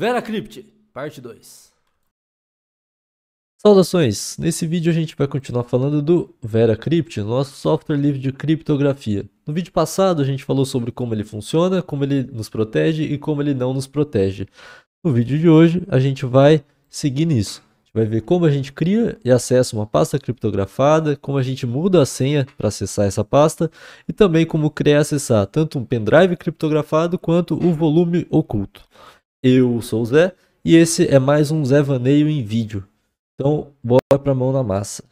Vera Crypt, parte 2. Saudações! Nesse vídeo a gente vai continuar falando do VeraCrypt, nosso software livre de criptografia. No vídeo passado a gente falou sobre como ele funciona, como ele nos protege e como ele não nos protege. No vídeo de hoje a gente vai seguir nisso. A gente vai ver como a gente cria e acessa uma pasta criptografada, como a gente muda a senha para acessar essa pasta e também como criar e acessar tanto um pendrive criptografado quanto o volume oculto. Eu sou o Zé e esse é mais um Zé Vaneio em vídeo. Então, bora pra mão na massa.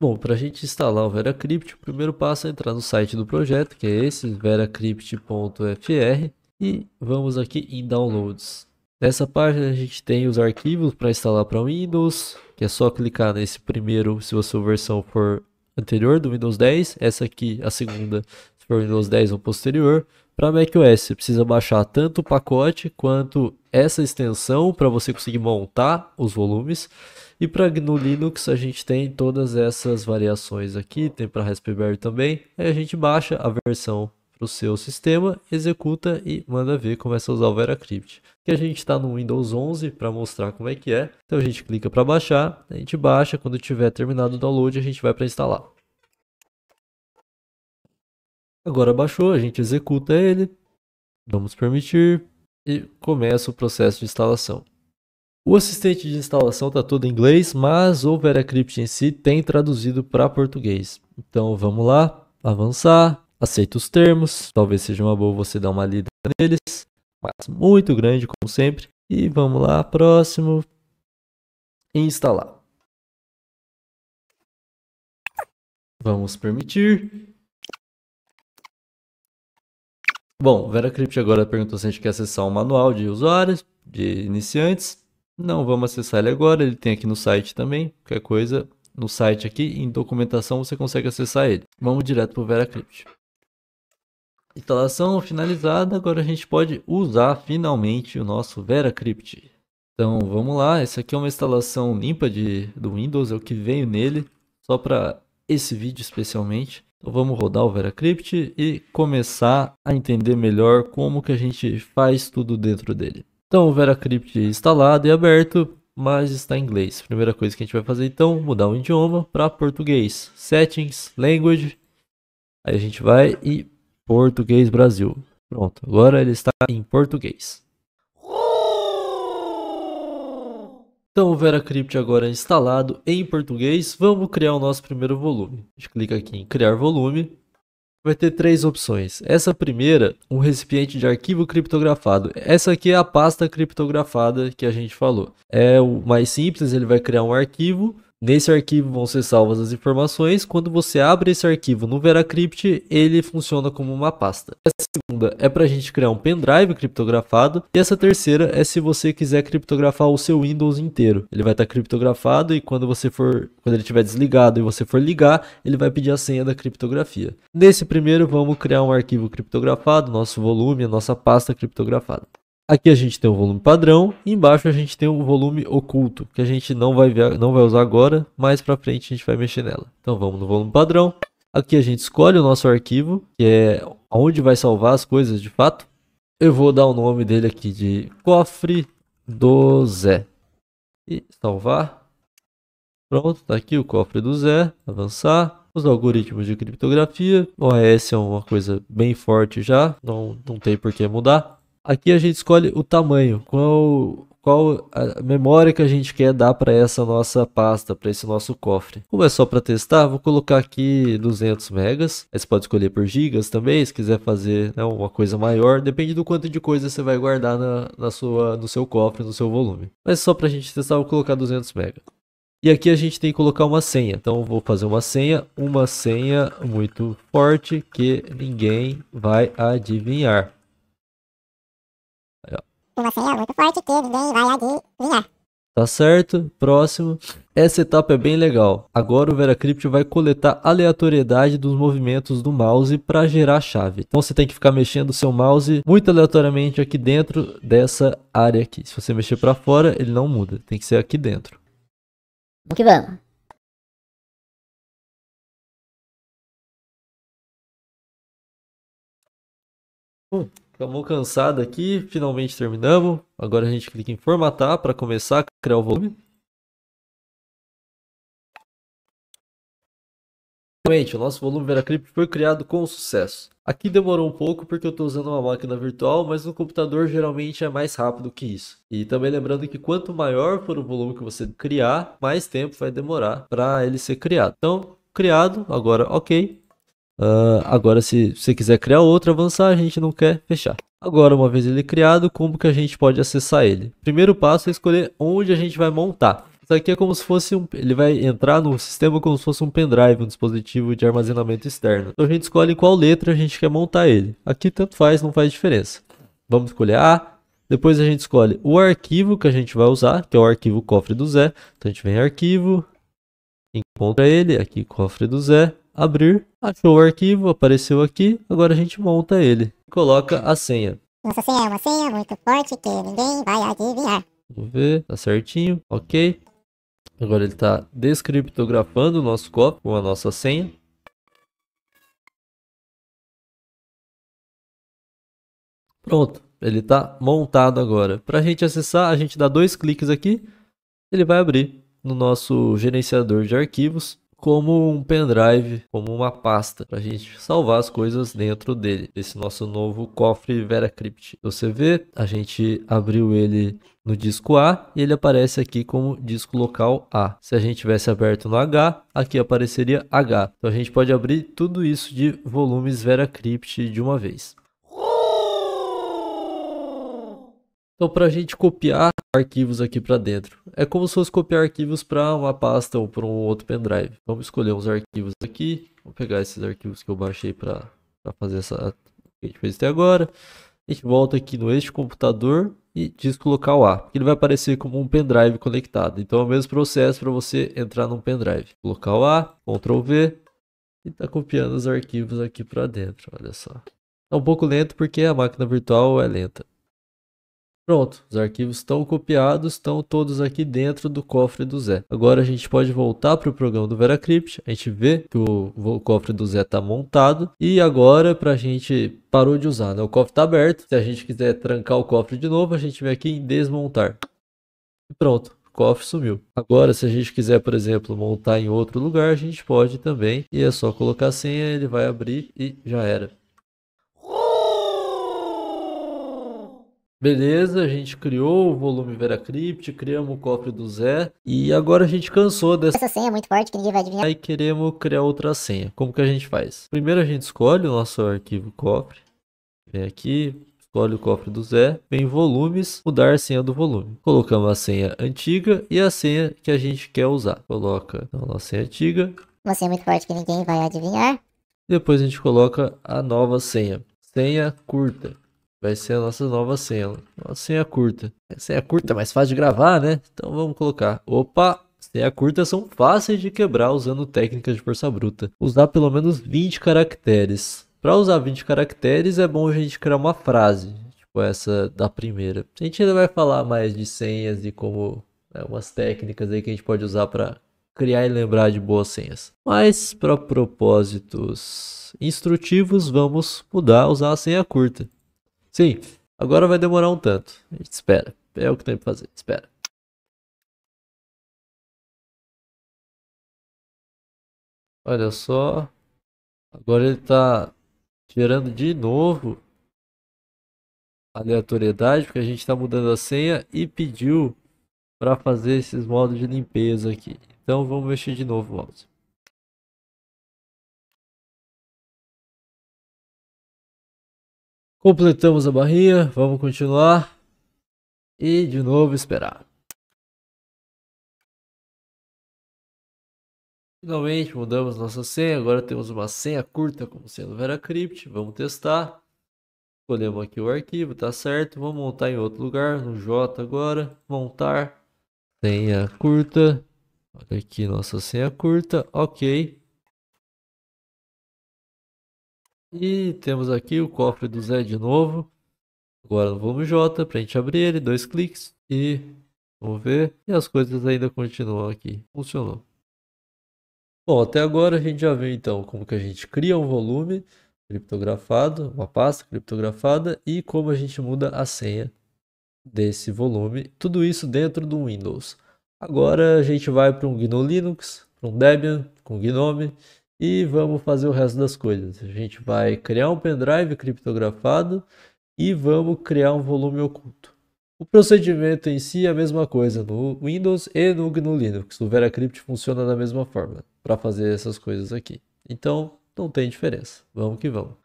Bom, para a gente instalar o VeraCrypt, o primeiro passo é entrar no site do projeto, que é esse, veracrypt.fr, e vamos aqui em Downloads. Nessa página a gente tem os arquivos para instalar para Windows, que é só clicar nesse primeiro se a sua versão for anterior do Windows 10, essa aqui, a segunda, para for Windows 10 ou posterior. Para macOS, você precisa baixar tanto o pacote quanto essa extensão para você conseguir montar os volumes. E para GNU Linux a gente tem todas essas variações aqui, tem para Raspberry também. Aí a gente baixa a versão para o seu sistema, executa e manda ver, como é a usar o VeraCrypt. Que a gente está no Windows 11 para mostrar como é que é. Então a gente clica para baixar, a gente baixa, quando tiver terminado o download a gente vai para instalar. Agora baixou, a gente executa ele, vamos permitir e começa o processo de instalação. O assistente de instalação está todo em inglês, mas o VeraCrypt em si tem traduzido para português. Então vamos lá, avançar, aceita os termos, talvez seja uma boa você dar uma lida neles, mas muito grande como sempre. E vamos lá, próximo, instalar. Vamos permitir Bom, VeraCrypt agora perguntou se a gente quer acessar um manual de usuários, de iniciantes. Não vamos acessar ele agora, ele tem aqui no site também. Qualquer coisa, no site aqui, em documentação você consegue acessar ele. Vamos direto para o VeraCrypt. Instalação finalizada, agora a gente pode usar finalmente o nosso VeraCrypt. Então vamos lá, essa aqui é uma instalação limpa de, do Windows, é o que veio nele, só para esse vídeo especialmente. Então vamos rodar o VeraCrypt e começar a entender melhor como que a gente faz tudo dentro dele. Então o VeraCrypt instalado e aberto, mas está em inglês. Primeira coisa que a gente vai fazer então, mudar o idioma para português. Settings, Language, aí a gente vai e Português Brasil. Pronto, agora ele está em português. Então, o VeraCrypt agora é instalado em português, vamos criar o nosso primeiro volume. A gente clica aqui em criar volume. Vai ter três opções. Essa primeira, um recipiente de arquivo criptografado. Essa aqui é a pasta criptografada que a gente falou. É o mais simples, ele vai criar um arquivo Nesse arquivo vão ser salvas as informações. Quando você abre esse arquivo no VeraCrypt, ele funciona como uma pasta. Essa segunda é para a gente criar um pendrive criptografado. E essa terceira é se você quiser criptografar o seu Windows inteiro. Ele vai estar tá criptografado e quando você for, quando ele estiver desligado e você for ligar, ele vai pedir a senha da criptografia. Nesse primeiro, vamos criar um arquivo criptografado, nosso volume, a nossa pasta criptografada. Aqui a gente tem o volume padrão e embaixo a gente tem o volume oculto, que a gente não vai, ver, não vai usar agora, mas para frente a gente vai mexer nela. Então vamos no volume padrão. Aqui a gente escolhe o nosso arquivo, que é onde vai salvar as coisas de fato. Eu vou dar o nome dele aqui de cofre do Zé. E salvar. Pronto, está aqui o cofre do Zé. Avançar. Os algoritmos de criptografia. O AES é uma coisa bem forte já, não, não tem por que mudar. Aqui a gente escolhe o tamanho, qual, qual a memória que a gente quer dar para essa nossa pasta, para esse nosso cofre. Como é só para testar, vou colocar aqui 200 megas. Aí você pode escolher por gigas também, se quiser fazer né, uma coisa maior. Depende do quanto de coisa você vai guardar na, na sua, no seu cofre, no seu volume. Mas só para a gente testar, vou colocar 200 megas. E aqui a gente tem que colocar uma senha. Então vou fazer uma senha, uma senha muito forte que ninguém vai adivinhar uma senha muito forte que ninguém vai adivinhar. Tá certo? Próximo. Essa etapa é bem legal. Agora o VeraCrypt vai coletar aleatoriedade dos movimentos do mouse para gerar a chave. Então você tem que ficar mexendo o seu mouse muito aleatoriamente aqui dentro dessa área aqui. Se você mexer para fora, ele não muda. Tem que ser aqui dentro. Vamos que vamos. Uh. Estamos cansados aqui, finalmente terminamos. Agora a gente clica em formatar para começar a criar o volume. Finalmente, o nosso volume Veracrypt foi criado com sucesso. Aqui demorou um pouco porque eu estou usando uma máquina virtual, mas no computador geralmente é mais rápido que isso. E também lembrando que quanto maior for o volume que você criar, mais tempo vai demorar para ele ser criado. Então, criado, agora ok, Uh, agora, se você quiser criar outro avançar, a gente não quer fechar. Agora, uma vez ele criado, como que a gente pode acessar ele? Primeiro passo é escolher onde a gente vai montar. Isso aqui é como se fosse um. Ele vai entrar no sistema como se fosse um pendrive, um dispositivo de armazenamento externo. Então a gente escolhe qual letra a gente quer montar ele. Aqui tanto faz, não faz diferença. Vamos escolher A. Depois a gente escolhe o arquivo que a gente vai usar, que é o arquivo cofre do Zé. Então a gente vem em arquivo, encontra ele, aqui cofre do Zé abrir, achou o arquivo, apareceu aqui, agora a gente monta ele e coloca a senha. Nossa senha é uma senha muito forte que ninguém vai adivinhar. Vamos ver, tá certinho, ok. Agora ele está descriptografando o nosso copo com a nossa senha. Pronto, ele está montado agora. Para a gente acessar, a gente dá dois cliques aqui, ele vai abrir no nosso gerenciador de arquivos como um pendrive, como uma pasta, para a gente salvar as coisas dentro dele, esse nosso novo cofre VeraCrypt. Você vê, a gente abriu ele no disco A e ele aparece aqui como disco local A. Se a gente tivesse aberto no H, aqui apareceria H. Então a gente pode abrir tudo isso de volumes VeraCrypt de uma vez. Então, para a gente copiar arquivos aqui para dentro, é como se fosse copiar arquivos para uma pasta ou para um outro pendrive. Vamos escolher uns arquivos aqui. Vou pegar esses arquivos que eu baixei para fazer essa que a gente fez até agora. A gente volta aqui no este computador e diz colocar o A. Ele vai aparecer como um pendrive conectado. Então é o mesmo processo para você entrar num pendrive. Colocar o A, Ctrl V e está copiando os arquivos aqui para dentro. Olha só. É um pouco lento porque a máquina virtual é lenta. Pronto, os arquivos estão copiados, estão todos aqui dentro do cofre do Zé. Agora a gente pode voltar para o programa do VeraCrypt, a gente vê que o, o cofre do Zé está montado e agora para a gente parou de usar, né? o cofre está aberto, se a gente quiser trancar o cofre de novo, a gente vem aqui em desmontar. E pronto, cofre sumiu. Agora, se a gente quiser, por exemplo, montar em outro lugar, a gente pode também. E é só colocar a senha, ele vai abrir e já era. Beleza, a gente criou o volume Veracrypt, criamos o cofre do Zé e agora a gente cansou dessa Essa senha é muito forte que ninguém vai adivinhar. Aí queremos criar outra senha. Como que a gente faz? Primeiro a gente escolhe o nosso arquivo cofre. Vem aqui, escolhe o cofre do Zé, vem volumes, mudar a senha do volume. Colocamos a senha antiga e a senha que a gente quer usar. Coloca a nossa senha antiga. Uma senha muito forte que ninguém vai adivinhar. Depois a gente coloca a nova senha, senha curta vai ser a nossa nova senha. Uma senha curta. senha curta é mais fácil de gravar, né? Então vamos colocar. Opa! Senha curta são fáceis de quebrar usando técnicas de força bruta. Usar pelo menos 20 caracteres. Para usar 20 caracteres é bom a gente criar uma frase, tipo essa da primeira. A gente ainda vai falar mais de senhas e como né, umas técnicas aí que a gente pode usar para criar e lembrar de boas senhas. Mas para propósitos instrutivos, vamos mudar usar a senha curta. Sim, agora vai demorar um tanto. A gente espera. É o que tem pra fazer. Espera. Olha só. Agora ele tá gerando de novo aleatoriedade, porque a gente está mudando a senha e pediu para fazer esses modos de limpeza aqui. Então vamos mexer de novo o mouse. Completamos a barrinha, vamos continuar. E de novo esperar. Finalmente mudamos nossa senha, agora temos uma senha curta como sendo VeraCrypt, vamos testar. Escolhemos aqui o arquivo, tá certo, vamos montar em outro lugar, no J agora, montar, senha curta, olha aqui nossa senha curta, ok. E temos aqui o cofre do Zé de novo. Agora no volume J, para a gente abrir ele, dois cliques e vamos ver. E as coisas ainda continuam aqui. Funcionou. Bom, até agora a gente já viu então como que a gente cria um volume criptografado, uma pasta criptografada e como a gente muda a senha desse volume. Tudo isso dentro do Windows. Agora a gente vai para um GNU Linux, para um Debian, com GNOME e vamos fazer o resto das coisas. A gente vai criar um pendrive criptografado e vamos criar um volume oculto. O procedimento em si é a mesma coisa no Windows e no GNU Linux. O VeraCrypt funciona da mesma forma para fazer essas coisas aqui. Então, não tem diferença. Vamos que vamos.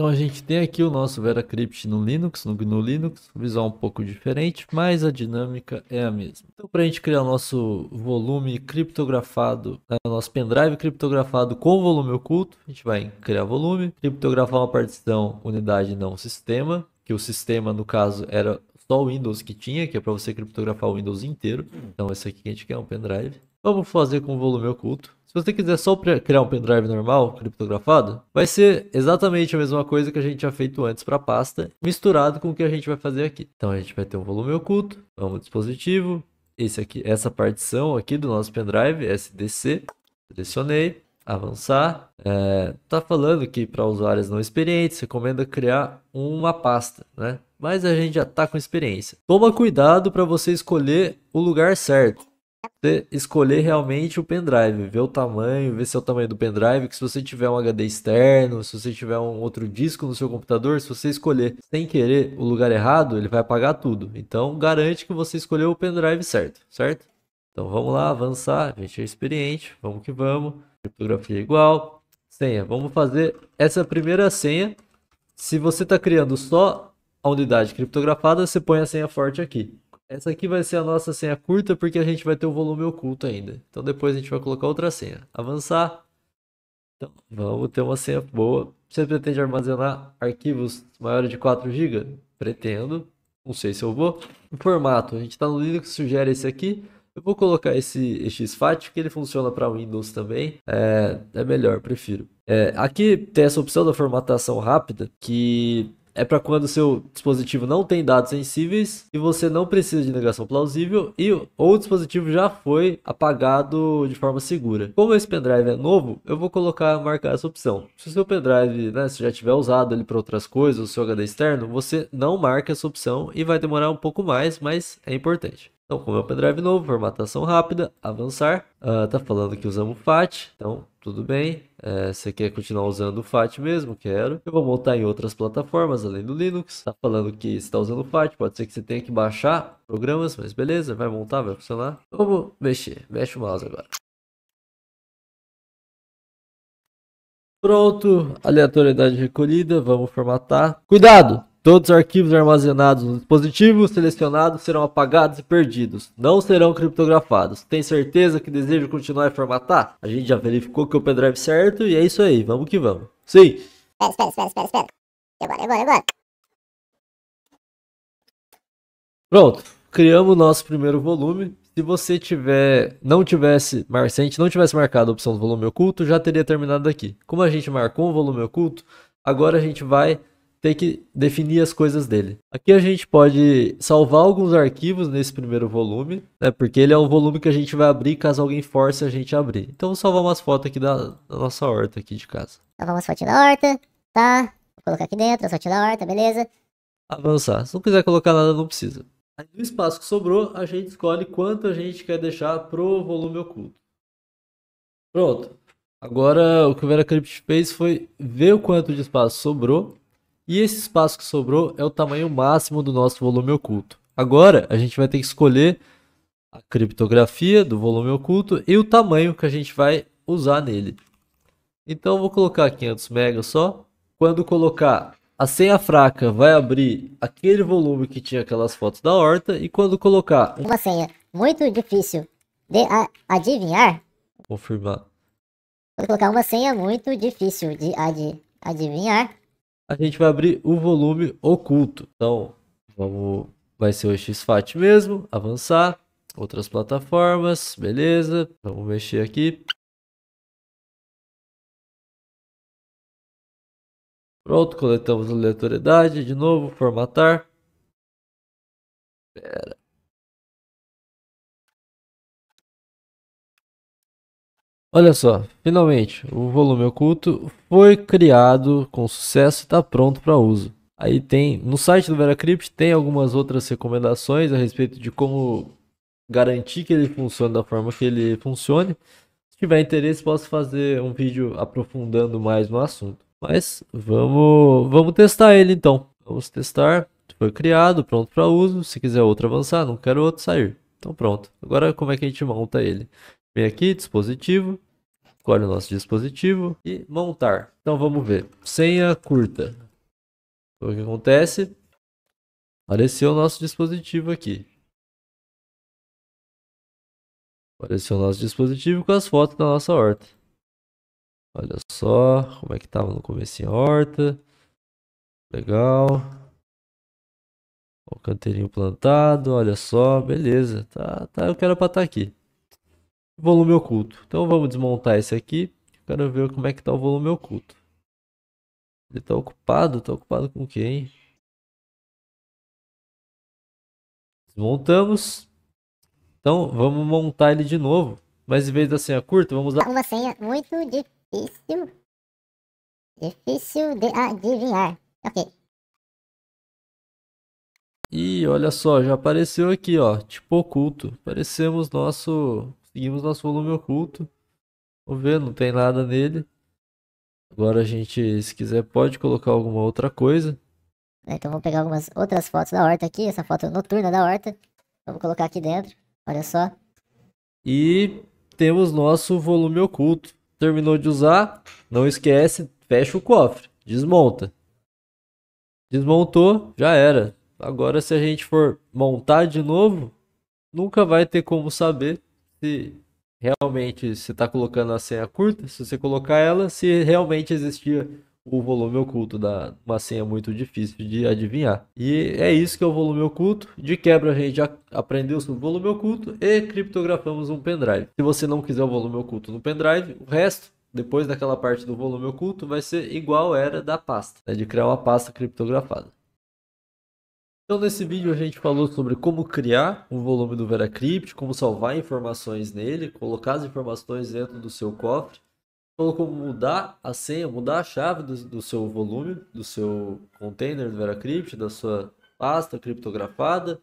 Então a gente tem aqui o nosso VeraCrypt no Linux, no GNU Linux, visual um pouco diferente, mas a dinâmica é a mesma. Então para a gente criar o nosso volume criptografado, né, nosso pendrive criptografado com volume oculto, a gente vai criar volume, criptografar uma partição unidade não sistema, que o sistema no caso era só o Windows que tinha, que é para você criptografar o Windows inteiro. Então esse aqui que a gente quer é um pendrive. Vamos fazer com volume oculto. Se você quiser só criar um pendrive normal, criptografado, vai ser exatamente a mesma coisa que a gente já feito antes para a pasta, misturado com o que a gente vai fazer aqui. Então a gente vai ter um volume oculto, vamos dispositivo, esse aqui, essa partição aqui do nosso pendrive, SDC, selecionei, avançar, é, tá falando que para usuários não experientes recomenda criar uma pasta, né? Mas a gente já tá com experiência. Toma cuidado para você escolher o lugar certo. Você escolher realmente o pendrive, ver o tamanho, ver se é o tamanho do pendrive, que se você tiver um HD externo, se você tiver um outro disco no seu computador, se você escolher sem querer o lugar errado, ele vai apagar tudo. Então garante que você escolheu o pendrive certo, certo? Então vamos lá avançar, a gente é experiente, vamos que vamos criptografia igual, senha. Vamos fazer essa primeira senha. Se você está criando só a unidade criptografada, você põe a senha forte aqui. Essa aqui vai ser a nossa senha curta, porque a gente vai ter o volume oculto ainda. Então depois a gente vai colocar outra senha. Avançar. Então vamos ter uma senha boa. Você pretende armazenar arquivos maiores de 4 GB? Pretendo. Não sei se eu vou. O formato. A gente está no Linux, sugere esse aqui. Eu vou colocar esse XFAT, porque ele funciona para Windows também. É, é melhor, prefiro. É, aqui tem essa opção da formatação rápida, que é para quando o seu dispositivo não tem dados sensíveis e você não precisa de negação plausível e ou o dispositivo já foi apagado de forma segura. Como esse pendrive é novo, eu vou colocar marcar essa opção. Se o seu pendrive né, se já tiver usado ele para outras coisas, o seu HD externo, você não marca essa opção e vai demorar um pouco mais, mas é importante. Então, com meu um pendrive novo, formatação rápida, avançar. Uh, tá falando que usamos FAT, então tudo bem. É, você quer continuar usando o FAT mesmo? Quero. Eu vou montar em outras plataformas além do Linux. Tá falando que está usando o FAT, pode ser que você tenha que baixar programas, mas beleza, vai montar, vai funcionar. Então, vamos mexer, mexe o mouse agora. Pronto, aleatoriedade recolhida, vamos formatar. Cuidado! Todos os arquivos armazenados no dispositivo selecionado serão apagados e perdidos. Não serão criptografados. Tem certeza que deseja continuar a formatar? A gente já verificou que o pendrive certo e é isso aí. Vamos que vamos. Sim. Espera, espera, espera, espera, espera. Agora, agora, agora. Pronto. Criamos o nosso primeiro volume. Se você tiver, não tivesse, se a gente não tivesse marcado a opção do volume oculto, já teria terminado aqui. Como a gente marcou o volume oculto, agora a gente vai ter que definir as coisas dele. Aqui a gente pode salvar alguns arquivos nesse primeiro volume, né? Porque ele é um volume que a gente vai abrir caso alguém force a gente a abrir. Então vou salvar umas fotos aqui da, da nossa horta aqui de casa. Salvar umas fotos da horta, tá? Vou colocar aqui dentro as fotos da horta, beleza? Avançar. Se não quiser colocar nada, não precisa. Aí no espaço que sobrou, a gente escolhe quanto a gente quer deixar pro volume oculto. Pronto. Agora o que o VeraCrypt fez foi ver o quanto de espaço sobrou e esse espaço que sobrou é o tamanho máximo do nosso volume oculto. Agora a gente vai ter que escolher a criptografia do volume oculto e o tamanho que a gente vai usar nele. Então vou colocar 500 MB só. Quando colocar a senha fraca, vai abrir aquele volume que tinha aquelas fotos da horta. E quando colocar uma senha muito difícil de adivinhar, confirmar. Vou colocar uma senha muito difícil de ad adivinhar a gente vai abrir o volume oculto. Então, vamos, vai ser o XFAT mesmo, avançar, outras plataformas, beleza. Vamos mexer aqui. Pronto, coletamos a aleatoriedade de novo, formatar. Pera. Olha só, finalmente, o volume oculto foi criado com sucesso e está pronto para uso. Aí tem, no site do Veracrypt tem algumas outras recomendações a respeito de como garantir que ele funcione da forma que ele funcione. Se tiver interesse, posso fazer um vídeo aprofundando mais no assunto. Mas vamos, vamos testar ele então. Vamos testar. Foi criado, pronto para uso. Se quiser outro avançar, não quero outro sair. Então pronto. Agora como é que a gente monta ele? Vem aqui, dispositivo. Escolhe o nosso dispositivo e montar. Então vamos ver. Senha curta. Então, o que acontece? Apareceu o nosso dispositivo aqui. Apareceu o nosso dispositivo com as fotos da nossa horta. Olha só como é que estava no começo a horta. Legal. O canteirinho plantado, olha só, beleza. Tá, tá, eu quero para estar tá aqui. Volume oculto. Então vamos desmontar esse aqui. Quero ver como é que está o volume oculto. Ele está ocupado? Está ocupado com quem? Desmontamos. Então vamos montar ele de novo. Mas em vez da senha curta, vamos lá. Tá uma senha muito difícil. Difícil de adivinhar. Ok. E olha só, já apareceu aqui, ó. Tipo oculto. Parecemos nosso Seguimos nosso volume oculto. Vamos ver, não tem nada nele. Agora a gente, se quiser, pode colocar alguma outra coisa. É, então vamos pegar algumas outras fotos da horta aqui, essa foto noturna da horta. Vamos colocar aqui dentro, olha só. E temos nosso volume oculto. Terminou de usar, não esquece, fecha o cofre, desmonta. Desmontou, já era. Agora se a gente for montar de novo, nunca vai ter como saber se realmente você está colocando a senha curta, se você colocar ela, se realmente existia o volume oculto da uma senha muito difícil de adivinhar. E é isso que é o volume oculto. De quebra a gente já aprendeu sobre o volume oculto e criptografamos um pendrive. Se você não quiser o volume oculto no pendrive, o resto depois daquela parte do volume oculto vai ser igual era da pasta, né? de criar uma pasta criptografada. Então nesse vídeo a gente falou sobre como criar um volume do Veracrypt, como salvar informações nele, colocar as informações dentro do seu cofre, falou como mudar a senha, mudar a chave do, do seu volume, do seu container do Veracrypt, da sua pasta criptografada.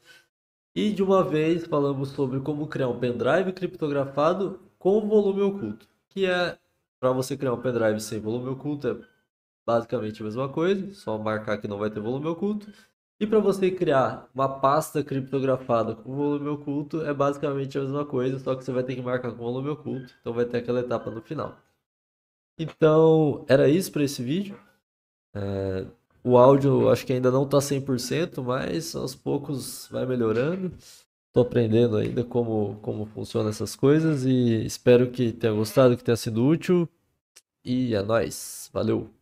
E de uma vez falamos sobre como criar um pendrive criptografado com volume oculto, que é para você criar um pendrive sem volume oculto é basicamente a mesma coisa, só marcar que não vai ter volume oculto. E para você criar uma pasta criptografada com volume oculto, é basicamente a mesma coisa, só que você vai ter que marcar com volume oculto, então vai ter aquela etapa no final. Então, era isso para esse vídeo. É, o áudio acho que ainda não está 100%, mas aos poucos vai melhorando. Estou aprendendo ainda como, como funcionam essas coisas e espero que tenha gostado, que tenha sido útil. E é nóis, valeu!